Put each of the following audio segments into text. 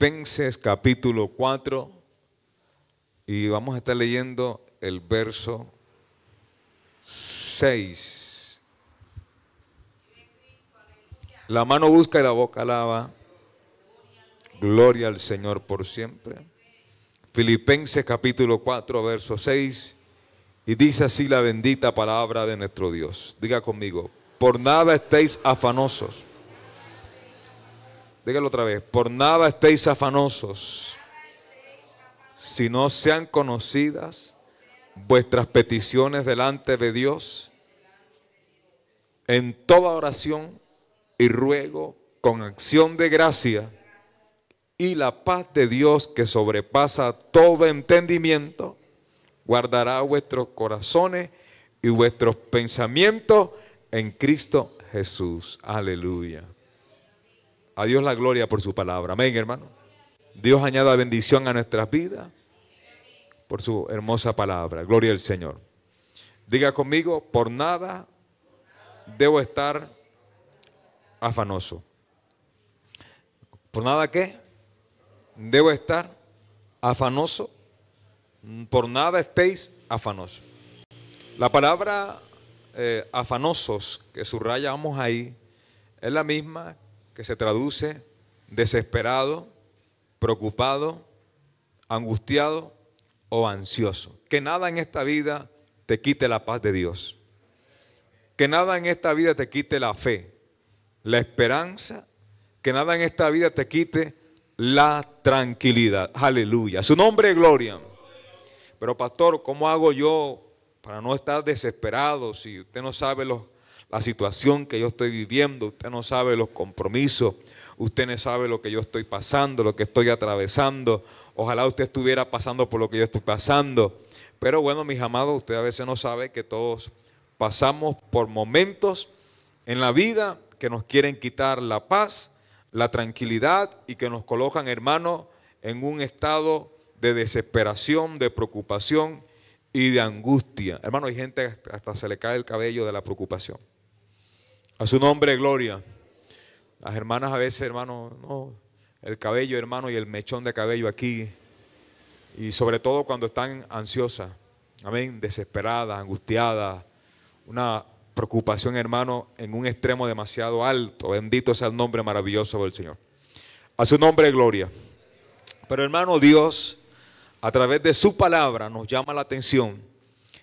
Filipenses capítulo 4 y vamos a estar leyendo el verso 6. La mano busca y la boca lava. Gloria al Señor por siempre. Filipenses capítulo 4, verso 6. Y dice así la bendita palabra de nuestro Dios. Diga conmigo, por nada estéis afanosos Dígalo otra vez. Por nada estéis afanosos, si no sean conocidas vuestras peticiones delante de Dios en toda oración y ruego con acción de gracia y la paz de Dios que sobrepasa todo entendimiento guardará vuestros corazones y vuestros pensamientos en Cristo Jesús. Aleluya. A Dios la gloria por su palabra. Amén, hermano. Dios añada bendición a nuestras vidas por su hermosa palabra. Gloria al Señor. Diga conmigo, por nada debo estar afanoso. ¿Por nada qué? Debo estar afanoso. Por nada estéis afanosos. La palabra eh, afanosos que subrayamos ahí es la misma que se traduce desesperado, preocupado, angustiado o ansioso. Que nada en esta vida te quite la paz de Dios. Que nada en esta vida te quite la fe, la esperanza. Que nada en esta vida te quite la tranquilidad. Aleluya. Su nombre es gloria. Pero pastor, ¿cómo hago yo para no estar desesperado si usted no sabe los la situación que yo estoy viviendo, usted no sabe los compromisos, usted no sabe lo que yo estoy pasando, lo que estoy atravesando. Ojalá usted estuviera pasando por lo que yo estoy pasando. Pero bueno, mis amados, usted a veces no sabe que todos pasamos por momentos en la vida que nos quieren quitar la paz, la tranquilidad y que nos colocan, hermano, en un estado de desesperación, de preocupación y de angustia. Hermano, hay gente hasta se le cae el cabello de la preocupación. A su nombre, gloria. Las hermanas a veces, hermano, no, el cabello, hermano, y el mechón de cabello aquí. Y sobre todo cuando están ansiosas, amén, desesperadas, angustiadas, una preocupación, hermano, en un extremo demasiado alto. Bendito sea el nombre maravilloso del Señor. A su nombre, gloria. Pero hermano, Dios, a través de su palabra, nos llama la atención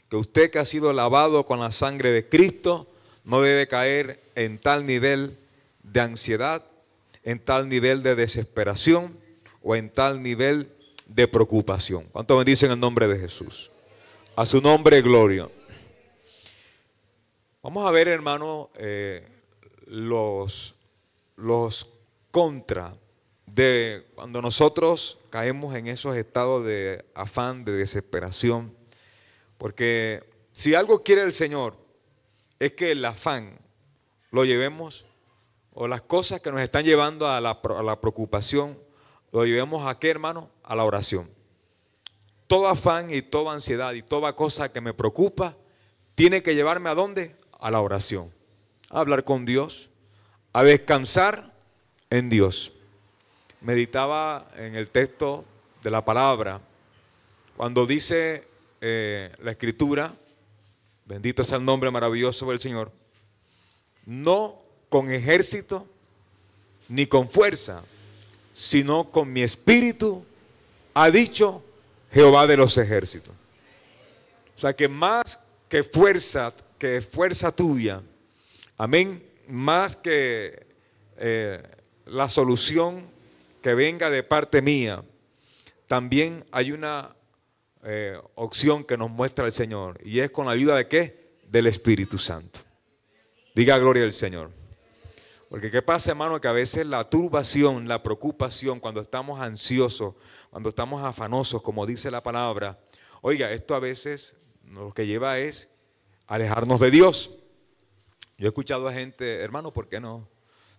que usted que ha sido lavado con la sangre de Cristo, no debe caer en tal nivel de ansiedad, en tal nivel de desesperación o en tal nivel de preocupación. me bendicen el nombre de Jesús? A su nombre, gloria. Vamos a ver, hermano, eh, los, los contra de cuando nosotros caemos en esos estados de afán, de desesperación. Porque si algo quiere el Señor, es que el afán lo llevemos o las cosas que nos están llevando a la, preocupación, lo llevemos a qué, hermano? A la oración. Todo afán y toda ansiedad y toda cosa que me preocupa tiene que llevarme a dónde? A la oración, a hablar con Dios, a descansar en Dios. Meditaba en el texto de la palabra, cuando dice eh, la escritura, Bendito sea el nombre maravilloso del Señor. No con ejército ni con fuerza, sino con mi espíritu, ha dicho Jehová de los ejércitos. O sea que más que fuerza, que fuerza tuya, amén, más que eh, la solución que venga de parte mía, también hay una eh, opción que nos muestra el Señor. Y es con la ayuda de qué? Del Espíritu Santo. Diga gloria al Señor. Porque qué pasa, hermano, que a veces la turbación, la preocupación, cuando estamos ansiosos, cuando estamos afanosos, como dice la palabra, oiga, esto a veces lo que lleva es alejarnos de Dios. Yo he escuchado a gente, hermano, ¿por qué no?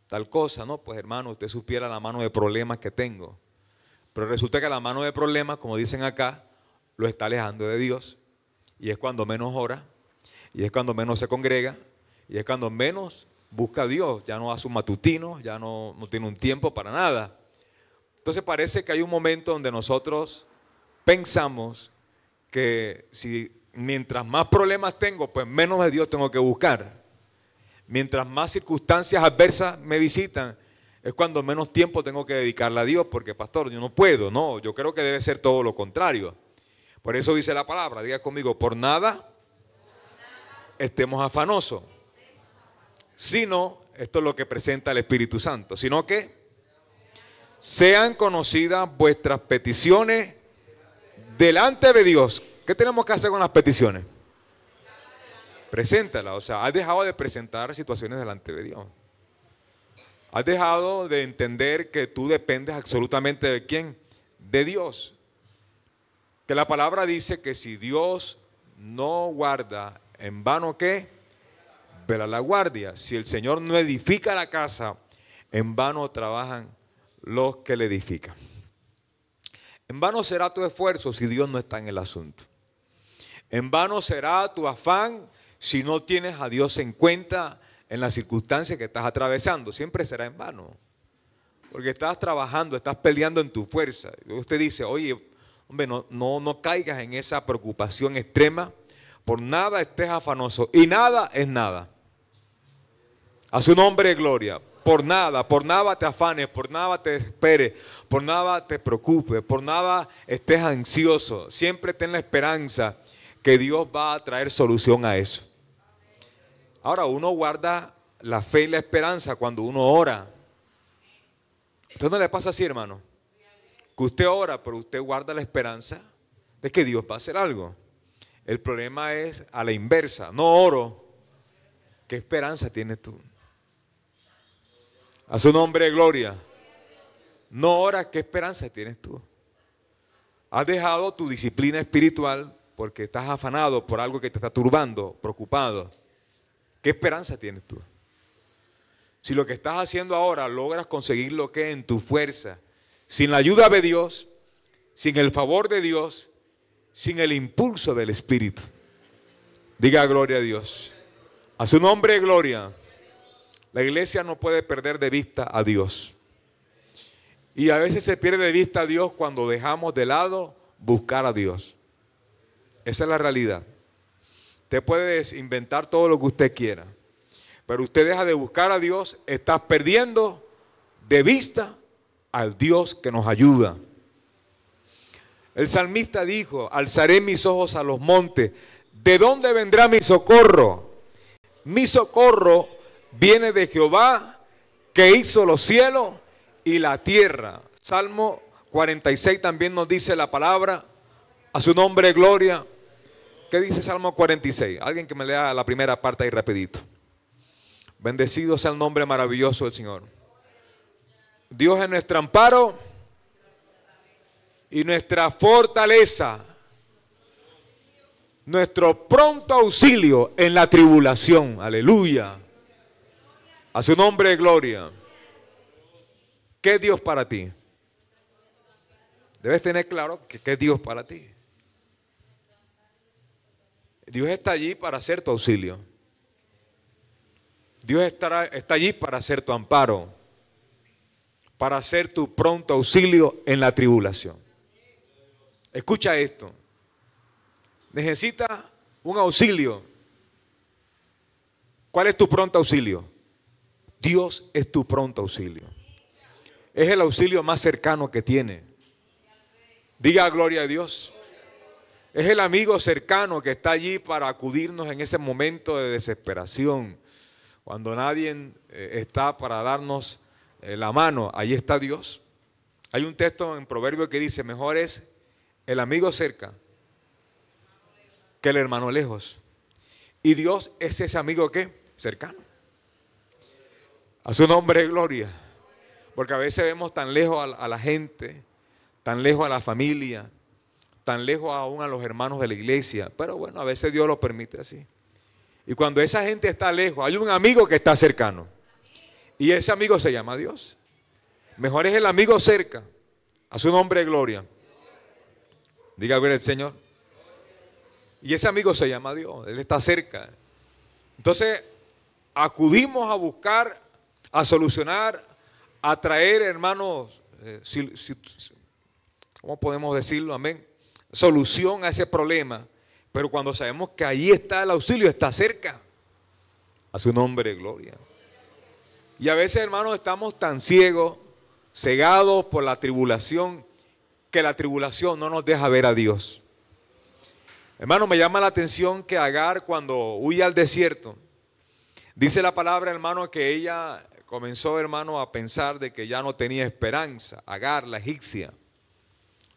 Tal cosa, ¿no? Pues hermano, usted supiera la mano de problemas que tengo. Pero resulta que la mano de problemas, como dicen acá, lo está alejando de Dios. Y es cuando menos ora, y es cuando menos se congrega, y es cuando menos busca a Dios. Ya no hace un matutino, ya no, no tiene un tiempo para nada. Entonces parece que hay un momento donde nosotros pensamos que si mientras más problemas tengo, pues menos de Dios tengo que buscar. Mientras más circunstancias adversas me visitan, es cuando menos tiempo tengo que dedicarle a Dios, porque pastor, yo no puedo, no, yo creo que debe ser todo lo contrario. Por eso dice la palabra, diga conmigo, por nada estemos afanosos, sino, esto es lo que presenta el Espíritu Santo, sino que sean conocidas vuestras peticiones delante de Dios. ¿Qué tenemos que hacer con las peticiones? Preséntala, o sea, has dejado de presentar situaciones delante de Dios. Has dejado de entender que tú dependes absolutamente de quién? De Dios. Que la palabra dice que si Dios no guarda, en vano qué? Vela la guardia. Si el Señor no edifica la casa, en vano trabajan los que le edifican. En vano será tu esfuerzo si Dios no está en el asunto. En vano será tu afán si no tienes a Dios en cuenta en las circunstancias que estás atravesando. Siempre será en vano. Porque estás trabajando, estás peleando en tu fuerza. Usted dice, oye, Hombre, no, caigas en esa preocupación extrema. Por nada estés afanoso. Y nada es nada. A su nombre, gloria. Por nada, por nada te afanes, por nada te desesperes, por nada te preocupes, por nada estés ansioso. Siempre ten la esperanza que Dios va a traer solución a eso. Ahora, uno guarda la fe y la esperanza cuando uno ora. Entonces no le pasa así, hermano? que usted ora, pero usted guarda la esperanza de que Dios va a hacer algo. El problema es a la inversa, no oro. ¿Qué esperanza tienes tú? A su nombre, de gloria. No ora. ¿qué esperanza tienes tú? Has dejado tu disciplina espiritual porque estás afanado por algo que te está turbando, preocupado. ¿Qué esperanza tienes tú? Si lo que estás haciendo ahora logras conseguir lo que en tu fuerza sin la ayuda de Dios, sin el favor de Dios, sin el impulso del Espíritu. Diga gloria a Dios. A su nombre, gloria. La iglesia no puede perder de vista a Dios. Y a veces se pierde de vista a Dios cuando dejamos de lado buscar a Dios. Esa es la realidad. Usted puede inventar todo lo que usted quiera, pero usted deja de buscar a Dios, estás perdiendo de vista al Dios que nos ayuda. El salmista dijo, alzaré mis ojos a los montes. ¿De dónde vendrá mi socorro? Mi socorro viene de Jehová que hizo los cielos y la tierra. Salmo 46 también nos dice la palabra, a su nombre gloria. ¿Qué dice Salmo 46? Alguien que me lea la primera parte ahí rapidito. Bendecido sea el nombre maravilloso del Señor. Dios es nuestro amparo y nuestra fortaleza, nuestro pronto auxilio en la tribulación. Aleluya. A su nombre, gloria. ¿Qué Dios para ti? Debes tener claro que qué es Dios para ti. Dios está allí para ser tu auxilio. Dios estará, está allí para ser tu amparo para ser tu pronto auxilio en la tribulación. Escucha esto. Necesitas un auxilio. ¿Cuál es tu pronto auxilio? Dios es tu pronto auxilio. Es el auxilio más cercano que tiene. Diga gloria a Dios. Es el amigo cercano que está allí para acudirnos en ese momento de desesperación, cuando nadie eh, está para darnos eh, la mano, ahí está Dios. Hay un texto en Proverbio que dice, mejor es el amigo cerca que el hermano lejos. Y Dios es ese amigo que cercano. A su nombre gloria. Porque a veces vemos tan lejos a, la gente, tan lejos a la familia, tan lejos aún a los hermanos de la iglesia. Pero bueno, a veces Dios lo permite así. Y cuando esa gente está lejos, hay un amigo que está cercano. Y ese amigo se llama Dios. Mejor es el amigo cerca. A su nombre, gloria. Diga bien el Señor. Y ese amigo se llama Dios. Él está cerca. Entonces, acudimos a buscar, a solucionar, a traer, hermanos, eh, ¿cómo podemos decirlo? Amén. Solución a ese problema. Pero cuando sabemos que ahí está el auxilio, está cerca. A su nombre, gloria. Y a veces, hermanos, estamos tan ciegos, cegados por la tribulación, que la tribulación no nos deja ver a Dios. Hermano, me llama la atención que Agar cuando huye al desierto, dice la palabra, hermano, que ella comenzó, hermano, a pensar de que ya no tenía esperanza. Agar, la egipcia,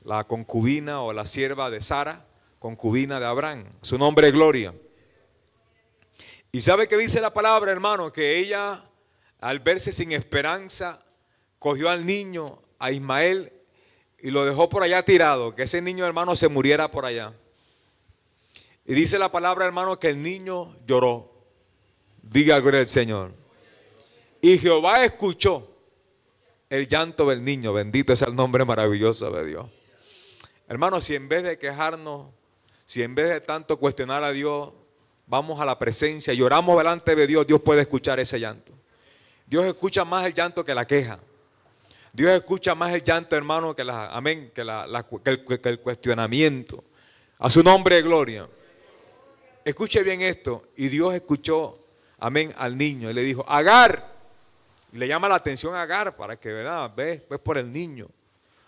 la concubina o la sierva de Sara, concubina de Abraham. Su nombre es Gloria. Y sabe que dice la palabra, hermano, que ella al verse sin esperanza, cogió al niño, a Ismael, y lo dejó por allá tirado, que ese niño hermano se muriera por allá. Y dice la palabra hermano que el niño lloró. Diga gloria al Señor. Y Jehová escuchó el llanto del niño. Bendito es el nombre maravilloso de Dios. Hermano, si en vez de quejarnos, si en vez de tanto cuestionar a Dios, vamos a la presencia y delante de Dios, Dios puede escuchar ese llanto. Dios escucha más el llanto que la queja. Dios escucha más el llanto, hermano, que, la, amén, que, el, cuestionamiento. A su nombre de gloria. Escuche bien esto. Y Dios escuchó, amén, al niño. Y le dijo, Agar. Y le llama la atención a Agar para que, ¿verdad? Ves, pues por el niño.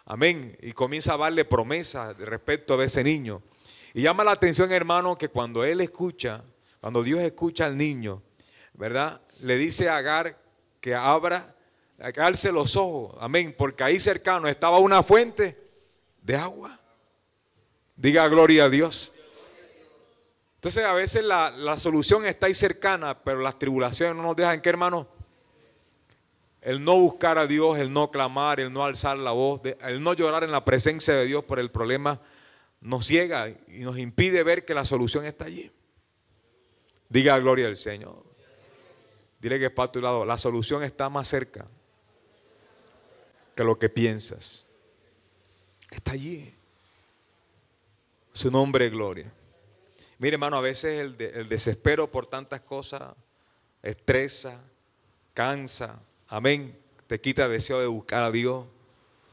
Amén. Y comienza a darle promesas respecto a ese niño. Y llama la atención, hermano, que cuando él escucha, cuando Dios escucha al niño, ¿verdad? Le dice a Agar que abra, que alce los ojos, amén, porque ahí cercano estaba una fuente de agua. Diga gloria a Dios. Entonces a veces la, solución está ahí cercana, pero las tribulaciones no nos dejan que, hermano, el no buscar a Dios, el no clamar, el no alzar la voz, el no llorar en la presencia de Dios por el problema, nos ciega y nos impide ver que la solución está allí. Diga gloria al Señor. Dile que es para tu lado, la solución está más cerca que lo que piensas. Está allí. Su nombre es gloria. Mire, hermano, a veces el, desespero por tantas cosas estresa, cansa. Amén. Te quita el deseo de buscar a Dios.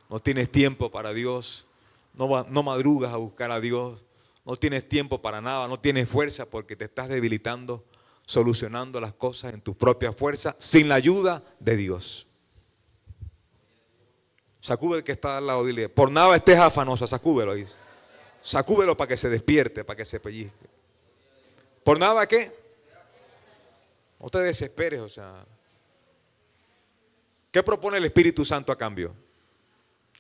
No tienes tiempo para Dios. No, no madrugas a buscar a Dios. No tienes tiempo para nada. No tienes fuerza porque te estás debilitando solucionando las cosas en tu propia fuerza sin la ayuda de Dios. sacúbelo que está al lado, por nada estés afanosa, sacúbelo dice. para que se despierte, para que se pellizque. ¿Por nada qué? No te desesperes, o sea. ¿Qué propone el Espíritu Santo a cambio?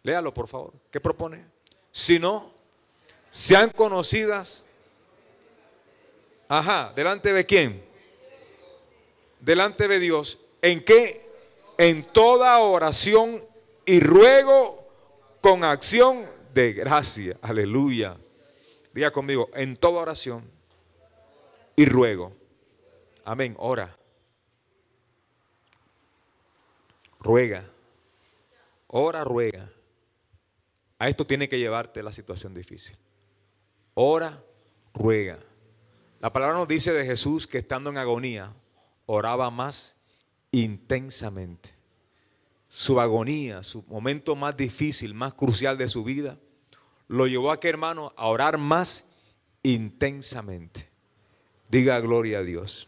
Léalo, por favor. ¿Qué propone? Si no, sean conocidas. Ajá, ¿delante de quién? delante de Dios. ¿En qué? En toda oración y ruego con acción de gracia. Aleluya. Diga conmigo, en toda oración y ruego. Amén. Ora. Ruega. Ora, ruega. A esto tiene que llevarte la situación difícil. Ora, ruega. La palabra nos dice de Jesús que estando en agonía, oraba más intensamente. Su agonía, su momento más difícil, más crucial de su vida, lo llevó a que hermano a orar más intensamente. Diga gloria a Dios.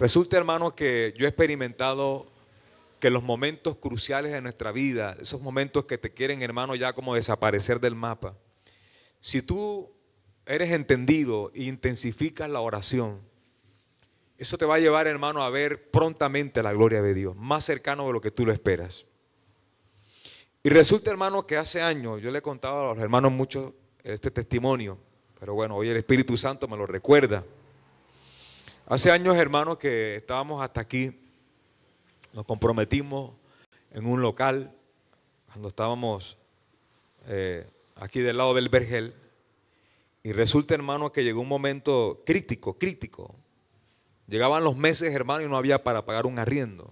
Resulta hermano que yo he experimentado que los momentos cruciales de nuestra vida, esos momentos que te quieren hermano ya como desaparecer del mapa, si tú eres entendido e intensificas la oración, eso te va a llevar, hermano, a ver prontamente la gloria de Dios, más cercano de lo que tú lo esperas. Y resulta, hermano, que hace años yo le he contado a los hermanos mucho este testimonio, pero bueno, hoy el Espíritu Santo me lo recuerda. Hace años, hermano, que estábamos hasta aquí, nos comprometimos en un local, cuando estábamos eh, aquí del lado del Vergel, y resulta, hermano, que llegó un momento crítico, crítico, Llegaban los meses, hermano, y no había para pagar un arriendo.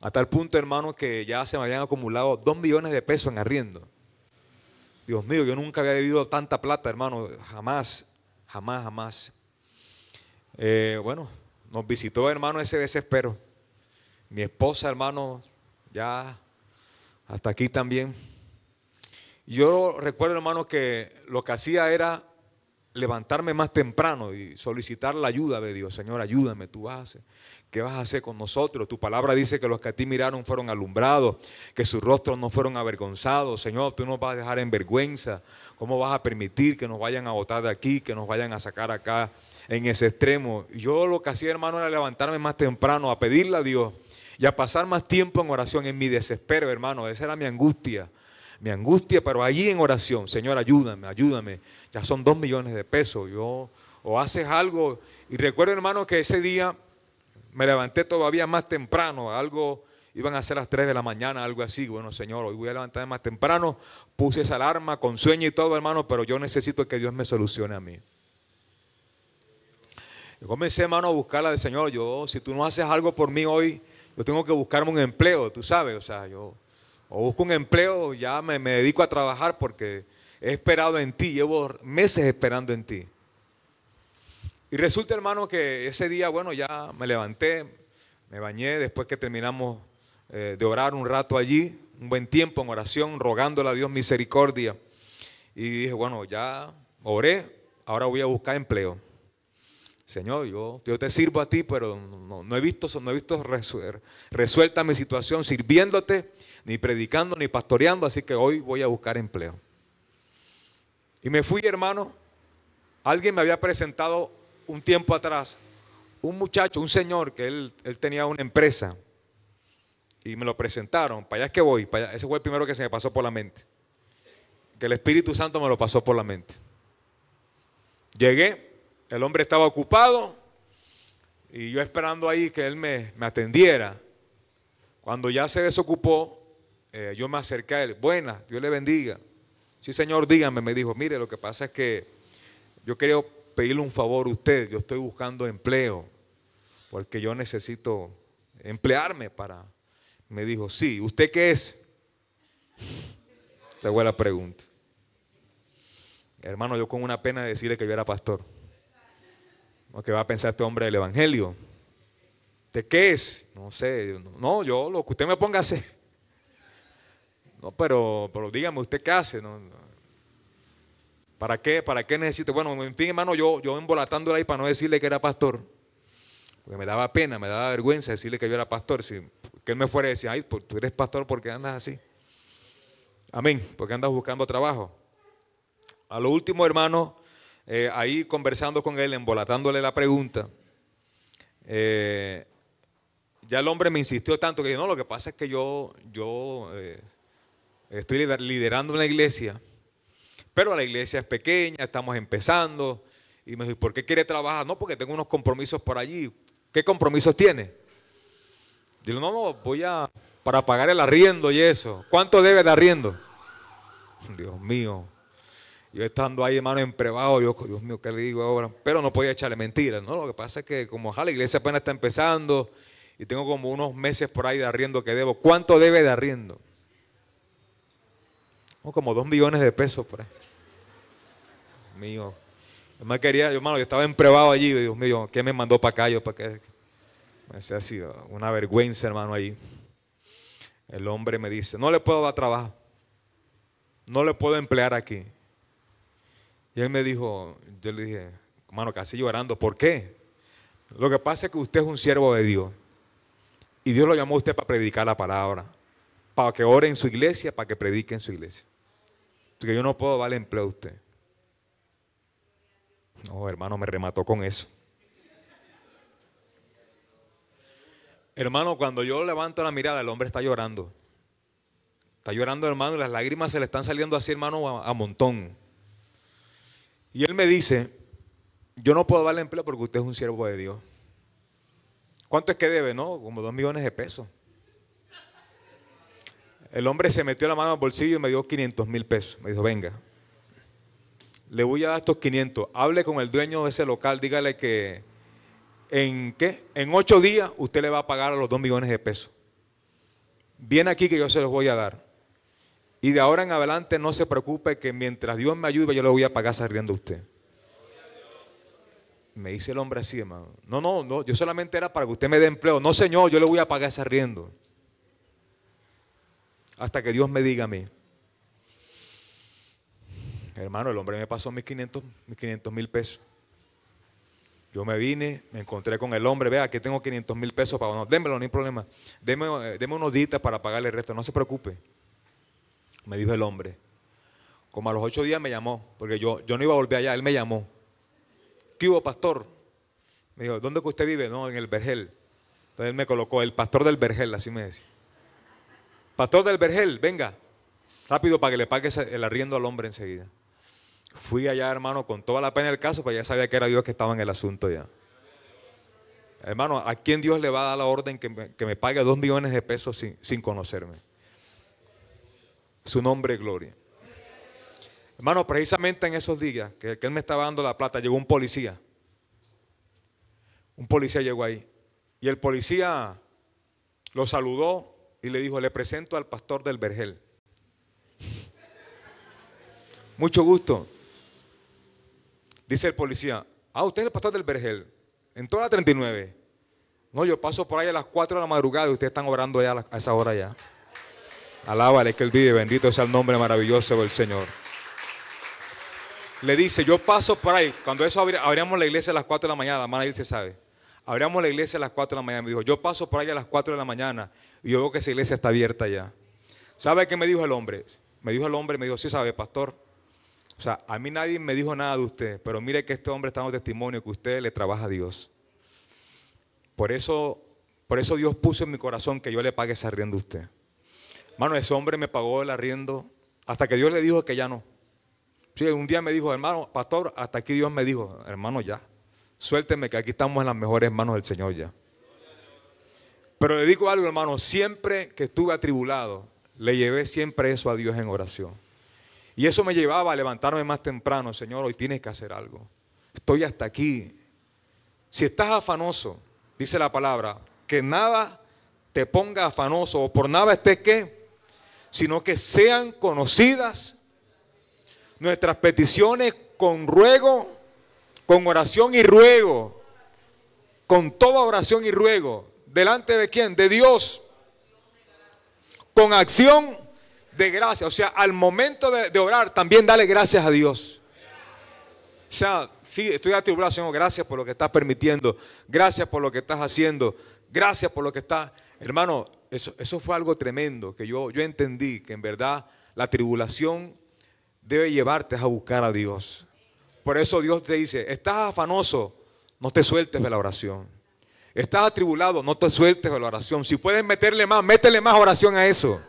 Hasta el punto, hermano, que ya se me habían acumulado dos millones de pesos en arriendo. Dios mío, yo nunca había debido tanta plata, hermano. Jamás, jamás, jamás. Eh, bueno, nos visitó, hermano, ese desespero. Mi esposa, hermano, ya hasta aquí también. Yo recuerdo, hermano, que lo que hacía era levantarme más temprano y solicitar la ayuda de Dios. Señor, ayúdame, tú vas ¿Qué vas a hacer con nosotros? Tu palabra dice que los que a ti miraron fueron alumbrados, que sus rostros no fueron avergonzados. Señor, tú nos vas a dejar en vergüenza. ¿Cómo vas a permitir que nos vayan a botar de aquí, que nos vayan a sacar acá en ese extremo? Yo lo que hacía, hermano, era levantarme más temprano a pedirle a Dios y a pasar más tiempo en oración en mi desespero, hermano. Esa era mi angustia mi angustia, pero allí en oración, Señor, ayúdame, ayúdame. Ya son dos millones de pesos. Yo, o haces algo. Y recuerdo, hermano, que ese día me levanté todavía más temprano, algo, iban a ser las 3 de la mañana, algo así. Bueno, Señor, hoy voy a levantarme más temprano. Puse esa alarma con sueño y todo, hermano, pero yo necesito que Dios me solucione a mí. Yo comencé, hermano, a buscarla del Señor. Yo, si tú no haces algo por mí hoy, yo tengo que buscarme un empleo, tú sabes, o sea, yo o busco un empleo, ya me, dedico a trabajar porque he esperado en ti, llevo meses esperando en ti. Y resulta, hermano, que ese día, bueno, ya me levanté, me bañé, después que terminamos eh, de orar un rato allí, un buen tiempo en oración, rogándole a Dios misericordia. Y dije, bueno, ya oré, ahora voy a buscar empleo. Señor, yo, yo te sirvo a ti, pero he visto, no he visto resuelta mi situación sirviéndote ni predicando, ni pastoreando, así que hoy voy a buscar empleo. Y me fui, hermano. Alguien me había presentado un tiempo atrás, un muchacho, un señor, que él, él tenía una empresa. Y me lo presentaron. Para allá es que voy. Para Ese fue el primero que se me pasó por la mente. Que el Espíritu Santo me lo pasó por la mente. Llegué, el hombre estaba ocupado y yo esperando ahí que él me atendiera. Cuando ya se desocupó, eh, yo me acerqué a él, buena, Dios le bendiga. Sí, señor, dígame, me dijo, mire, lo que pasa es que yo quiero pedirle un favor a usted, yo estoy buscando empleo, porque yo necesito emplearme para... Me dijo, sí, ¿usted qué es? Esa fue la pregunta. Hermano, yo con una pena decirle que yo era pastor. ¿O va a pensar este hombre del Evangelio? ¿De qué es? No sé. No, yo lo que usted me ponga a hacer. No, pero, dígame usted qué hace. No? ¿Para qué? ¿Para qué necesito? Bueno, en fin, hermano, yo, yo ahí para no decirle que era pastor. Porque me daba pena, me daba vergüenza decirle que yo era pastor. Si, que él me fuera y decía, ay, pues tú eres pastor ¿por qué andas así. Amén, porque andas buscando trabajo. A lo último, hermano, eh, ahí conversando con él, embolatándole la pregunta, eh, ya el hombre me insistió tanto que no, lo que pasa es que yo, yo eh, estoy liderando una iglesia, pero la iglesia es pequeña, estamos empezando. Y me dijo, ¿por qué quiere trabajar? No, porque tengo unos compromisos por allí. ¿Qué compromisos tiene? Digo, no, no, voy a, para pagar el arriendo y eso. ¿Cuánto debe de arriendo? Dios mío. Yo estando ahí, hermano, en yo, Dios mío, ¿qué le digo ahora? Pero no podía echarle mentiras, ¿no? Lo que pasa es que como la iglesia apenas está empezando y tengo como unos meses por ahí de arriendo que debo, ¿cuánto debe de arriendo? como dos millones de pesos por ahí. Mío. Yo quería, hermano, yo estaba emprebado allí. Dios mío, ¿qué me mandó para acá? Yo, Me ha sido una vergüenza, hermano, allí. El hombre me dice, no le puedo dar trabajo. No le puedo emplear aquí. Y él me dijo, yo le dije, hermano, casi llorando, ¿por qué? Lo que pasa es que usted es un siervo de Dios. Y Dios lo llamó a usted para predicar la palabra. Para que ore en su iglesia, para que predique en su iglesia que yo no puedo darle empleo a usted. No, hermano, me remató con eso. Hermano, cuando yo levanto la mirada, el hombre está llorando. Está llorando, hermano, y las lágrimas se le están saliendo así, hermano, a, montón. Y él me dice, yo no puedo darle empleo porque usted es un siervo de Dios. ¿Cuánto es que debe? No, como dos millones de pesos. El hombre se metió la mano al bolsillo y me dio 500 mil pesos. Me dijo, venga, le voy a dar estos 500. Hable con el dueño de ese local, dígale que en qué, en ocho días usted le va a pagar a los 2 millones de pesos. Viene aquí que yo se los voy a dar. Y de ahora en adelante no se preocupe que mientras Dios me ayude yo le voy a pagar saliendo a usted. Me dice el hombre así, hermano. No, no, no, yo solamente era para que usted me dé empleo. No, señor, yo le voy a pagar ese arriendo hasta que Dios me diga a mí. Hermano, el hombre me pasó mis 500 mil pesos. Yo me vine, me encontré con el hombre, vea, aquí tengo 500 mil pesos para no, démelo, no hay problema. Eh, deme, unos días para pagarle el resto, no se preocupe. Me dijo el hombre. Como a los ocho días me llamó, porque yo, yo no iba a volver allá, él me llamó. ¿Qué hubo, pastor? Me dijo, ¿dónde que usted vive? No, en el Vergel. Entonces él me colocó, el pastor del Vergel, así me decía. Pastor del Vergel, venga, rápido para que le pague el arriendo al hombre enseguida. Fui allá, hermano, con toda la pena del caso, pero pues ya sabía que era Dios que estaba en el asunto ya. Hermano, ¿a quién Dios le va a dar la orden que me, pague dos millones de pesos sin, conocerme? Su nombre es gloria. Hermano, precisamente en esos días que él me estaba dando la plata, llegó un policía. Un policía llegó ahí. Y el policía lo saludó y le dijo, le presento al pastor del Vergel. Mucho gusto. Dice el policía, ah, usted es el pastor del Vergel, en toda la 39. No, yo paso por ahí a las 4 de la madrugada y ustedes están orando ya a esa hora ya. Alábale que él vive, bendito sea el nombre maravilloso del Señor. Le dice, yo paso por ahí. Cuando eso abríamos la iglesia a las 4 de la mañana, la hermana se sabe. Abríamos la iglesia a las 4 de la mañana. Me dijo, yo paso por ahí a las 4 de la mañana y yo veo que esa iglesia está abierta ya. ¿Sabe qué me dijo el hombre? Me dijo el hombre, me dijo, sí sabe, pastor. O sea, a mí nadie me dijo nada de usted, pero mire que este hombre está dando testimonio que usted le trabaja a Dios. Por eso, por eso Dios puso en mi corazón que yo le pague ese arriendo a usted. Hermano, ese hombre me pagó el arriendo hasta que Dios le dijo que ya no. Sí, un día me dijo, hermano, pastor, hasta aquí Dios me dijo, hermano, ya. Suélteme que aquí estamos en las mejores manos del Señor ya. Pero le digo algo, hermano, siempre que estuve atribulado, le llevé siempre eso a Dios en oración. Y eso me llevaba a levantarme más temprano, Señor, hoy tienes que hacer algo. Estoy hasta aquí. Si estás afanoso, dice la palabra, que nada te ponga afanoso o por nada estés ¿qué? sino que sean conocidas nuestras peticiones con ruego, con oración y ruego, con toda oración y ruego delante de quién? De Dios. Con acción de gracia. O sea, al momento de, orar, también dale gracias a Dios. O sea, estoy atribulado, Señor, gracias por lo que estás permitiendo. Gracias por lo que estás haciendo. Gracias por lo que estás. Hermano, eso, eso fue algo tremendo que yo, yo entendí que en verdad la tribulación debe llevarte a buscar a Dios. Por eso Dios te dice, estás afanoso, no te sueltes de la oración. Estás atribulado, no te sueltes a la oración. Si puedes meterle más, métele más oración a eso.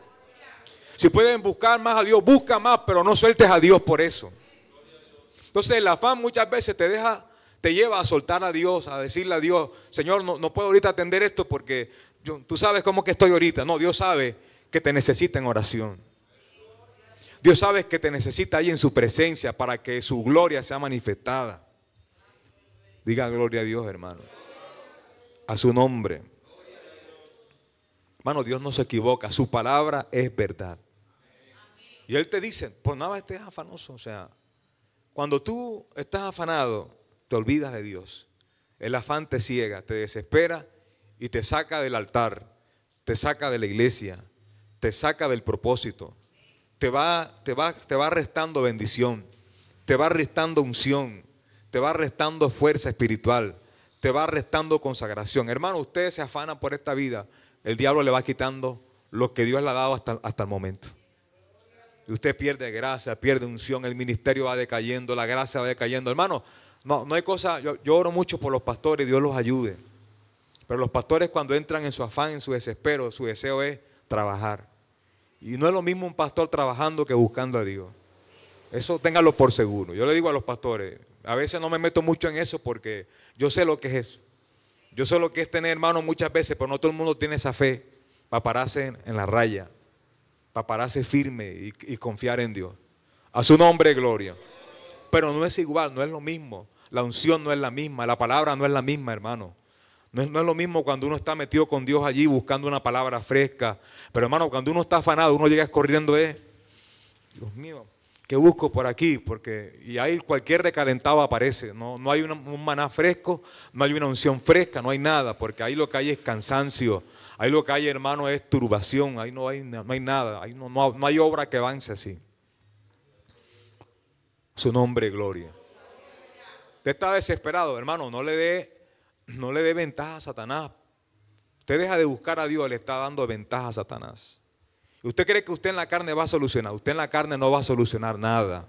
Si pueden buscar más a Dios, busca más, pero no sueltes a Dios por eso. Entonces el afán muchas veces te deja, te lleva a soltar a Dios, a decirle a Dios, Señor, no, puedo ahorita atender esto porque yo, tú sabes cómo que estoy ahorita. No, Dios sabe que te necesita en oración. Dios sabe que te necesita ahí en su presencia para que su gloria sea manifestada. Diga gloria a Dios, hermano a su nombre. Hermano, Dios no se equivoca, su palabra es verdad. Y Él te dice, por nada estés afanoso. O sea, cuando tú estás afanado, te olvidas de Dios. El afán te ciega, te desespera y te saca del altar, te saca de la iglesia, te saca del propósito, te va, te va, te va restando bendición, te va restando unción, te va restando fuerza espiritual te va restando consagración. Hermano, ustedes se afanan por esta vida. El diablo le va quitando lo que Dios le ha dado hasta, hasta el momento. Y usted pierde gracia, pierde unción, el ministerio va decayendo, la gracia va decayendo. Hermano, no, no hay cosa, yo, oro mucho por los pastores, Dios los ayude. Pero los pastores cuando entran en su afán, en su desespero, su deseo es trabajar. Y no es lo mismo un pastor trabajando que buscando a Dios. Eso ténganlo por seguro. Yo le digo a los pastores, a veces no me meto mucho en eso porque yo sé lo que es eso. Yo sé lo que es tener hermano, muchas veces, pero no todo el mundo tiene esa fe para pararse en, la raya, para pararse firme y, confiar en Dios. A su nombre, gloria. Pero no es igual, no es lo mismo. La unción no es la misma, la palabra no es la misma, hermano. No es, lo mismo cuando uno está metido con Dios allí buscando una palabra fresca. Pero hermano, cuando uno está afanado, uno llega corriendo, es, ¿eh? Dios mío, que busco por aquí, porque y ahí cualquier recalentado aparece, no, no hay un maná fresco, no hay una unción fresca, no hay nada, porque ahí lo que hay es cansancio, ahí lo que hay, hermano, es turbación, ahí no hay, no hay nada, ahí no, hay obra que avance así. Su nombre, gloria. Usted está desesperado, hermano, no le dé no le dé ventaja a Satanás. Usted deja de buscar a Dios, le está dando ventaja a Satanás. Usted cree que usted en la carne va a solucionar. Usted en la carne no va a solucionar nada.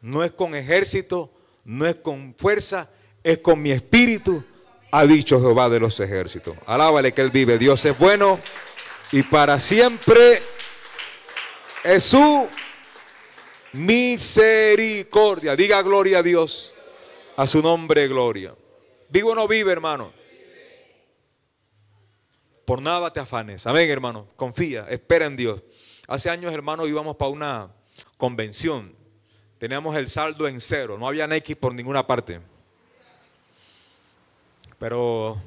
No es con ejército, no es con fuerza, es con mi espíritu, ha dicho Jehová de los ejércitos. Alábale que Él vive. Dios es bueno y para siempre es su misericordia. Diga gloria a Dios. A su nombre, gloria. ¿Vivo o no vive, hermano? Por nada te afanes. Amén, hermano. Confía, espera en Dios. Hace años, hermano, íbamos para una convención. Teníamos el saldo en cero. No había X por ninguna parte. Pero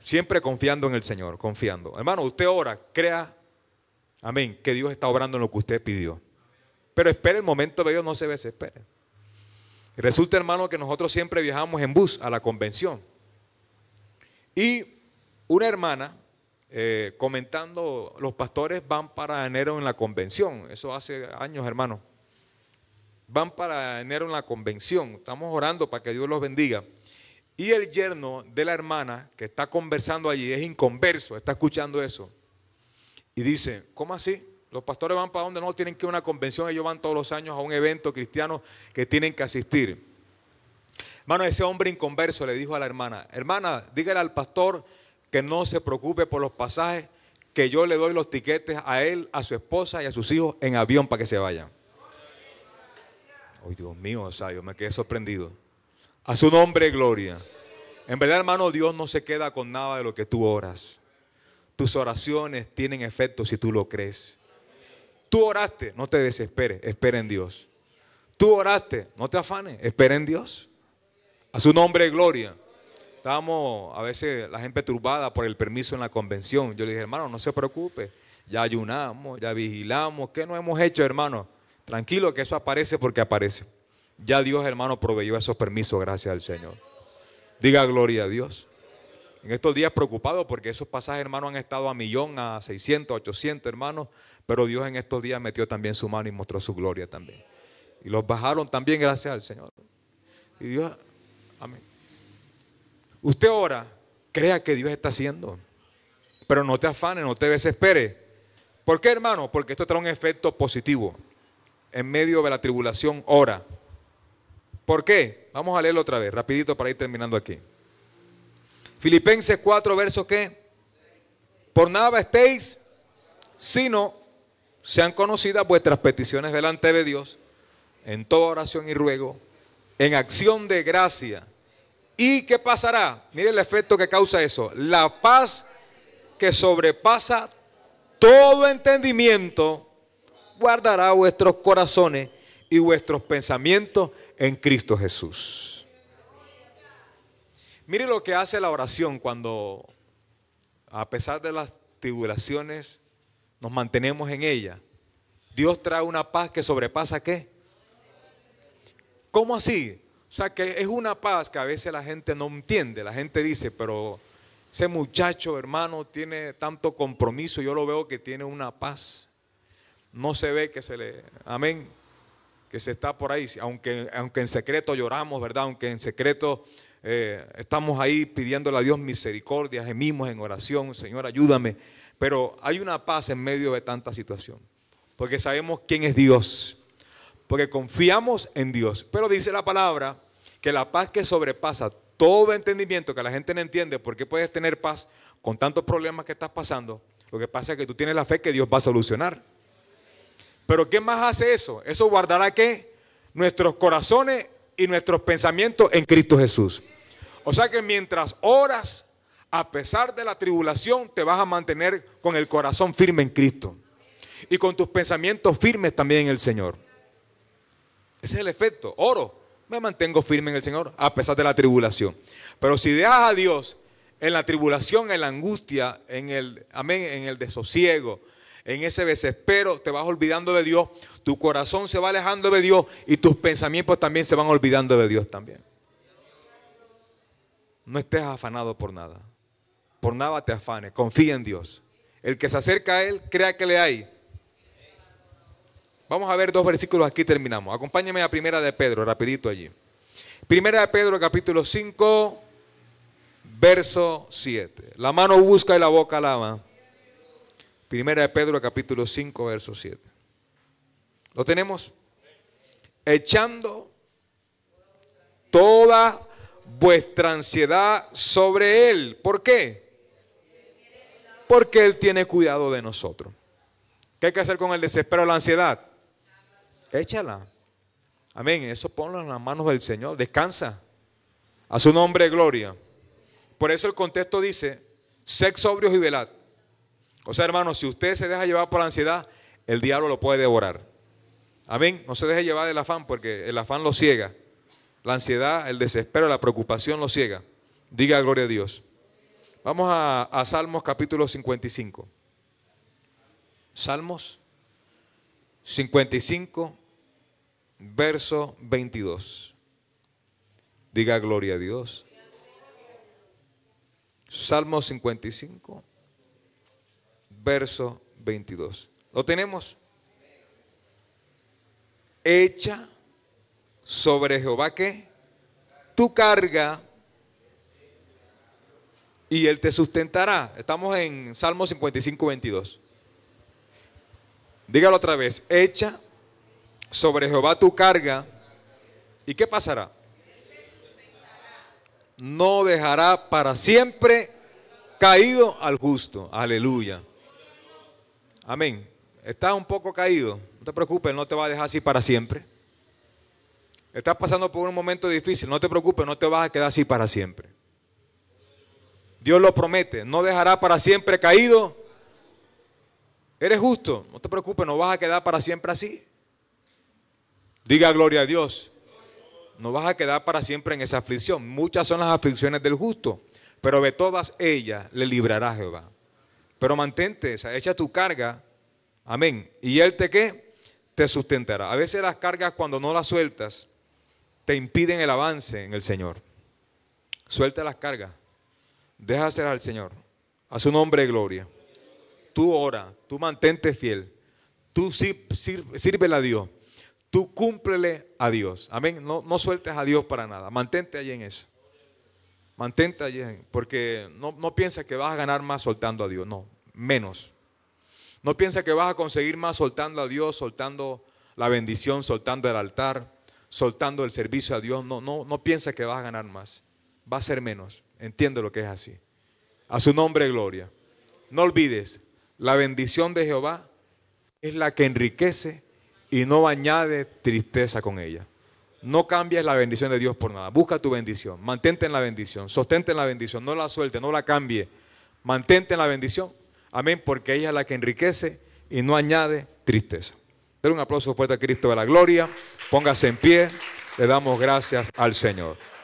siempre confiando en el Señor, confiando. Hermano, usted ora, crea, amén, que Dios está obrando en lo que usted pidió. Pero espere el momento de Dios, no se Espere. Resulta, hermano, que nosotros siempre viajamos en bus a la convención. Y una hermana eh, comentando, los pastores van para enero en la convención, eso hace años hermano, van para enero en la convención, estamos orando para que Dios los bendiga. Y el yerno de la hermana que está conversando allí es inconverso, está escuchando eso. Y dice, ¿cómo así? Los pastores van para donde no tienen que ir a una convención, ellos van todos los años a un evento cristiano que tienen que asistir. Hermano, ese hombre inconverso le dijo a la hermana, hermana, dígale al pastor que no se preocupe por los pasajes, que yo le doy los tiquetes a él, a su esposa y a sus hijos en avión para que se vayan. Oh Dios mío, o yo me quedé sorprendido. A su nombre, gloria. En verdad, hermano, Dios no se queda con nada de lo que tú oras. Tus oraciones tienen efecto si tú lo crees. Tú oraste, no te desesperes, espera en Dios. Tú oraste, no te afanes, espera en Dios. A su nombre, gloria estamos a veces la gente turbada por el permiso en la convención. Yo le dije, hermano, no se preocupe. Ya ayunamos, ya vigilamos. ¿Qué no hemos hecho, hermano? Tranquilo que eso aparece porque aparece. Ya Dios, hermano, proveyó esos permisos, gracias al Señor. Diga gloria a Dios. En estos días preocupados porque esos pasajes, hermano, han estado a millón, a 600, 800, hermanos. Pero Dios en estos días metió también su mano y mostró su gloria también. Y los bajaron también, gracias al Señor. Y Dios, Usted ora, crea que Dios está haciendo. Pero no te afane, no te desespere. ¿Por qué, hermano? Porque esto trae un efecto positivo. En medio de la tribulación, ora. ¿Por qué? Vamos a leerlo otra vez, rapidito para ir terminando aquí. Filipenses 4, versos que por nada estéis, sino sean conocidas vuestras peticiones delante de Dios, en toda oración y ruego, en acción de gracia ¿Y qué pasará? Mire el efecto que causa eso. La paz que sobrepasa todo entendimiento guardará vuestros corazones y vuestros pensamientos en Cristo Jesús. Mire lo que hace la oración cuando, a pesar de las tribulaciones, nos mantenemos en ella. Dios trae una paz que sobrepasa qué? ¿Cómo así? O sea que es una paz que a veces la gente no entiende. La gente dice, pero ese muchacho hermano tiene tanto compromiso, yo lo veo que tiene una paz. No se ve que se le... Amén que se está por ahí, aunque, aunque en secreto lloramos, ¿verdad? Aunque en secreto eh, estamos ahí pidiéndole a Dios misericordia, gemimos en oración, Señor, ayúdame. Pero hay una paz en medio de tanta situación, porque sabemos quién es Dios, porque confiamos en Dios. Pero dice la palabra que la paz que sobrepasa todo entendimiento, que la gente no entiende por qué puedes tener paz con tantos problemas que estás pasando, lo que pasa es que tú tienes la fe que Dios va a solucionar. Pero ¿qué más hace eso? Eso guardará que nuestros corazones y nuestros pensamientos en Cristo Jesús. O sea que mientras oras, a pesar de la tribulación, te vas a mantener con el corazón firme en Cristo y con tus pensamientos firmes también en el Señor. Ese es el efecto. Oro, me mantengo firme en el Señor a pesar de la tribulación. Pero si dejas a Dios en la tribulación, en la angustia, en el, amén, en el desosiego, en ese desespero, te vas olvidando de Dios, tu corazón se va alejando de Dios y tus pensamientos también se van olvidando de Dios también. No estés afanado por nada. Por nada te afanes. Confía en Dios. El que se acerca a Él, crea que le hay Vamos a ver dos versículos aquí terminamos. Acompáñenme a Primera de Pedro, rapidito allí. Primera de Pedro capítulo 5, verso 7. La mano busca y la boca lava. Primera de Pedro capítulo 5, verso 7. ¿Lo tenemos? Echando toda vuestra ansiedad sobre Él. ¿Por qué? Porque Él tiene cuidado de nosotros. ¿Qué hay que hacer con el desespero o la ansiedad? Échala. Amén. Eso ponlo en las manos del Señor. Descansa. A su nombre, gloria. Por eso el contexto dice, sex sobrios y velad. O sea, hermanos, si usted se deja llevar por la ansiedad, el diablo lo puede devorar. Amén. No se deje llevar del afán porque el afán lo ciega. La ansiedad, el desespero, la preocupación lo ciega. Diga gloria a Dios. Vamos a, a Salmos capítulo 55. Salmos 55, verso 22. Diga gloria a Dios. Salmo 55, verso 22. ¿Lo tenemos? Hecha sobre Jehová que tu carga y él te sustentará. Estamos en Salmo 55, 22. Dígalo otra vez. Hecha sobre Jehová tu carga, ¿y qué pasará? No dejará para siempre caído al justo. Aleluya. Amén. Estás un poco caído. No te preocupes, no te va a dejar así para siempre. Estás pasando por un momento difícil. No te preocupes, no te vas a quedar así para siempre. Dios lo promete. No dejará para siempre caído. Eres justo. No te preocupes, no vas a quedar para siempre así. Diga gloria a Dios. No vas a quedar para siempre en esa aflicción. Muchas son las aflicciones del justo, pero de todas ellas le librará Jehová. Pero mantente, echa tu carga. Amén. Y Él te qué? Te sustentará. A veces las cargas cuando no las sueltas te impiden el avance en el Señor. Suelta las cargas. Déjaselas al Señor. A su nombre de gloria. Tú ora, tú mantente fiel. Tú sirve a Dios Tú cúmplele a Dios. Amén. No, sueltes a Dios para nada. Mantente allí en eso. Mantente allí. Porque no, no que vas a ganar más soltando a Dios. No, menos. No piensa que vas a conseguir más soltando a Dios, soltando la bendición, soltando el altar, soltando el servicio a Dios. No, no, no que vas a ganar más. Va a ser menos. Entiende lo que es así. A su nombre, gloria. No olvides, la bendición de Jehová es la que enriquece y no añades tristeza con ella. No cambies la bendición de Dios por nada. Busca tu bendición. Mantente en la bendición. Sostente en la bendición. No la suelte, no la cambie. Mantente en la bendición. Amén. Porque ella es la que enriquece y no añade tristeza. pero un aplauso fuerte a Cristo de la gloria. Póngase en pie. Le damos gracias al Señor.